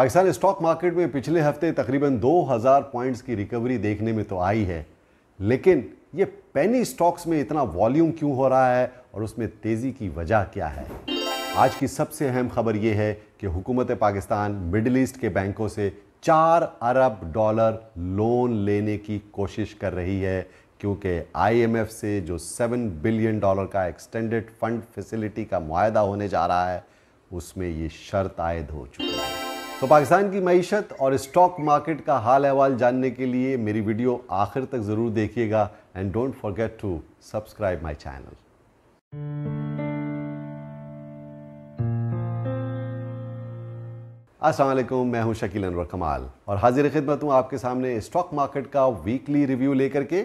Pakistan stock market में पिछले हफ्ते तकरीबन 2000 पॉइंट्स की रिकवरी देखने में तो आई है लेकिन ये पैनी स्टॉक्स में इतना वॉल्यूम क्यों हो रहा है और उसमें तेज़ी की वजह क्या है आज की सबसे अहम खबर यह है कि हुकूमत पाकिस्तान मिडल ईस्ट के बैंकों से चार अरब डॉलर लोन लेने की कोशिश कर रही है क्योंकि आईएमएफ से जो सेवन बिलियन डॉलर का एक्सटेंडेड फंड फैसिलिटी का माहा होने जा रहा है उसमें ये शर्त आयद हो चुकी है तो पाकिस्तान की मीशत और स्टॉक मार्केट का हाल अहवाल जानने के लिए मेरी वीडियो आखिर तक ज़रूर देखिएगा and don't forget to subscribe my channel Aslam मैं हूं शकील अनवर कमाल और हाजिर खिदमत हूं आपके सामने स्टॉक मार्केट का वीकली रिव्यू लेकर के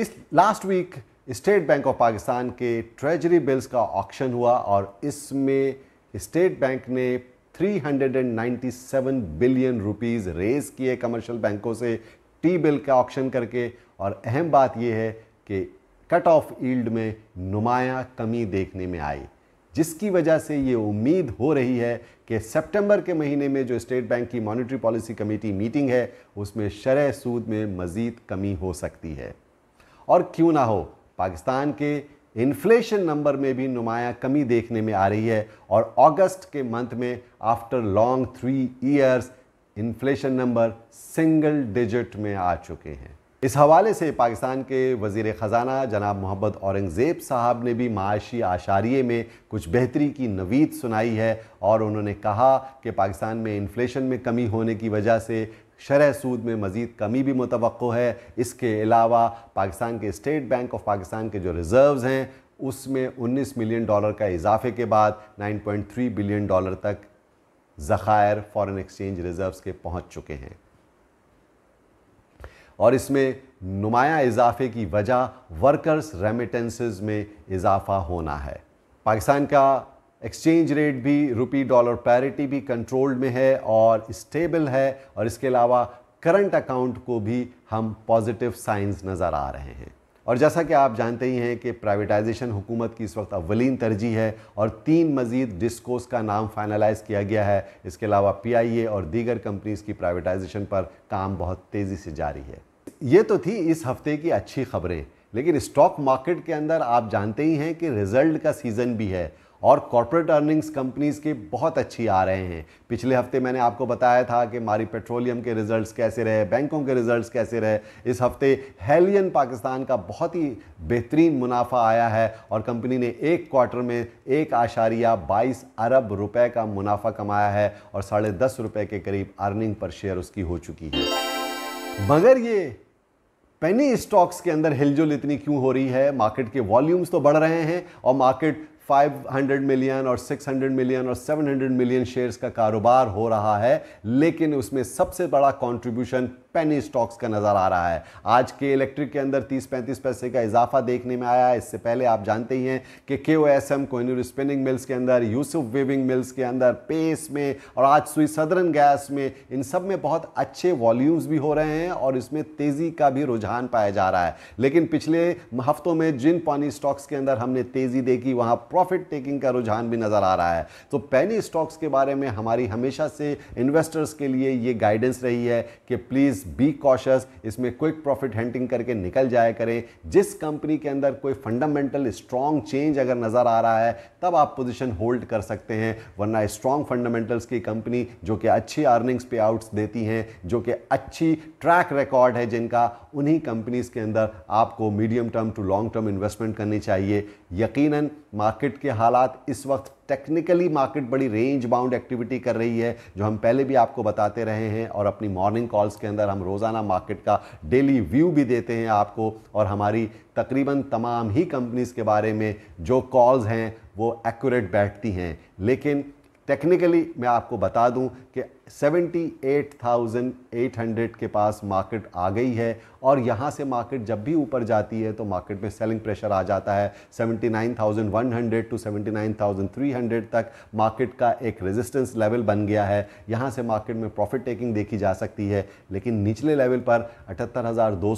इस last week State Bank of Pakistan के ट्रेजरी बिल्स का ऑक्शन हुआ और इसमें स्टेट बैंक ने 397 बिलियन रुपीस रेज किए कमर्शियल बैंकों से टी बिल का ऑप्शन करके और अहम बात यह है कि कट ऑफ ईल्ड में नुमाया कमी देखने में आई जिसकी वजह से ये उम्मीद हो रही है कि सितंबर के महीने में जो स्टेट बैंक की मॉनेटरी पॉलिसी कमेटी मीटिंग है उसमें शरह सूद में मज़ीद कमी हो सकती है और क्यों ना हो पाकिस्तान के इन्फ्लेशन नंबर में भी नुमाया कमी देखने में आ रही है और अगस्त के मंथ में after long three years inflation number single digit में आ चुके हैं इस हवाले से पाकिस्तान के वजीर ख़जाना जनाब मोहम्मद औरंगज़ेब साहब ने भी माशी आशारिए में कुछ बेहतरी की नवीद सुनाई है और उन्होंने कहा कि पाकिस्तान में इन्फ्लेशन में कमी होने की वजह से शरह सूद में मज़ीद कमी भी मुतव है इसके अलावा पाकिस्तान के स्टेट बैंक ऑफ पाकिस्तान के जो रिज़र्व हैं उसमें 19 मिलियन डॉलर का इजाफे के बाद 9.3 बिलियन डॉलर तक ज़ख़ायर फ़ॉरेन एक्सचेंज रिज़र्व्स के पहुंच चुके हैं और इसमें नुमाया इजाफे की वजह वर्कर्स रेमिटेंसेस में इजाफा होना है पाकिस्तान का एक्सचेंज रेट भी रुपी डॉलर पैरिटी भी कंट्रोल्ड में है और स्टेबल है और इसके अलावा करंट अकाउंट को भी हम पॉजिटिव साइंस नज़र आ रहे हैं और जैसा कि आप जानते ही हैं कि प्राइवेटाइजेशन हुकूमत की इस वक्त अवलिन तरजीह है और तीन मजीद डिस्कोस का नाम फाइनलाइज किया गया है इसके अलावा पीआईए और दीगर कंपनीज की प्राइवेटाइजेशन पर काम बहुत तेज़ी से जारी है ये तो थी इस हफ्ते की अच्छी खबरें लेकिन स्टॉक मार्केट के अंदर आप जानते ही हैं कि रिजल्ट का सीज़न भी है और कॉरपोरेट अर्निंग्स कंपनीज़ के बहुत अच्छी आ रहे हैं पिछले हफ्ते मैंने आपको बताया था कि हमारी पेट्रोलियम के रिजल्ट्स कैसे रहे बैंकों के रिजल्ट्स कैसे रहे इस हफ्ते हेलियन पाकिस्तान का बहुत ही बेहतरीन मुनाफा आया है और कंपनी ने एक क्वार्टर में एक आशारिया बाईस अरब रुपए का मुनाफा कमाया है और साढ़े दस रुपये के करीब अर्निंग पर शेयर उसकी हो चुकी है मगर ये पेनी स्टॉक्स के अंदर हिलजुल इतनी क्यों हो रही है मार्केट के वॉल्यूम्स तो बढ़ रहे हैं और मार्केट 500 मिलियन और 600 मिलियन और 700 मिलियन शेयर्स का कारोबार हो रहा है लेकिन उसमें सबसे बड़ा कंट्रीब्यूशन पेनी स्टॉक्स का नज़र आ रहा है आज के इलेक्ट्रिक के अंदर 30-35 पैसे का इजाफा देखने में आया है इससे पहले आप जानते ही हैं कि K O S M Kohinoor spinning mills के अंदर यूसुफ वेविंग मिल्स के अंदर पेस में और आज सुई सदरन गैस में इन सब में बहुत अच्छे वॉल्यूम्स भी हो रहे हैं और इसमें तेज़ी का भी रुझान पाया जा रहा है लेकिन पिछले हफ्तों में जिन पानी स्टॉक्स के अंदर हमने तेज़ी देखी वहाँ प्रॉफिट टेकिंग का रुझान भी नज़र आ रहा है तो पैनी स्टॉक्स के बारे में हमारी हमेशा से इन्वेस्टर्स के लिए ये गाइडेंस रही है कि प्लीज़ बी कॉशस इसमें क्विक प्रॉफिट हैंटिंग करके निकल जाया करें जिस कंपनी के अंदर कोई फंडामेंटल स्ट्रॉन्ग चेंज अगर नज़र आ रहा है तब आप पोजिशन होल्ड कर सकते हैं वरना स्ट्रॉन्ग फंडामेंटल्स की कंपनी जो कि अच्छी अर्निंग्स पे आउट्स देती हैं जो कि अच्छी ट्रैक रिकॉर्ड है जिनका उन्हीं कंपनीज के अंदर आपको medium term to long term investment करनी चाहिए यकीनन मार्केट के हालात इस वक्त टेक्निकली मार्केट बड़ी रेंज बाउंड एक्टिविटी कर रही है जो हम पहले भी आपको बताते रहे हैं और अपनी मॉर्निंग कॉल्स के अंदर हम रोज़ाना मार्केट का डेली व्यू भी देते हैं आपको और हमारी तकरीबन तमाम ही कंपनीज़ के बारे में जो कॉल्स हैं वो एक्यूरेट बैठती हैं लेकिन टेक्निकली मैं आपको बता दूं कि 78,800 के पास मार्केट आ गई है और यहाँ से मार्केट जब भी ऊपर जाती है तो मार्केट में सेलिंग प्रेशर आ जाता है 79,100 टू 79,300 तक मार्केट का एक रेजिस्टेंस लेवल बन गया है यहाँ से मार्केट में प्रॉफिट टेकिंग देखी जा सकती है लेकिन निचले लेवल पर 78,200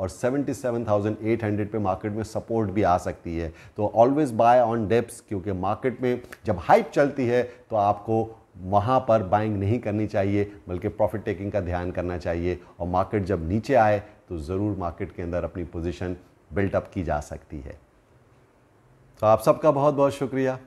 और 77,800 पे मार्केट में सपोर्ट भी आ सकती है तो ऑलवेज बाय ऑन डेप्स क्योंकि मार्केट में जब हाइप चलती है तो आपको वहाँ पर बाइंग नहीं करनी चाहिए बल्कि प्रॉफिट टेकिंग का ध्यान करना चाहिए और मार्केट जब नीचे आए तो ज़रूर मार्केट के अंदर अपनी पोजिशन बिल्टअप की जा सकती है तो आप सबका बहुत बहुत शुक्रिया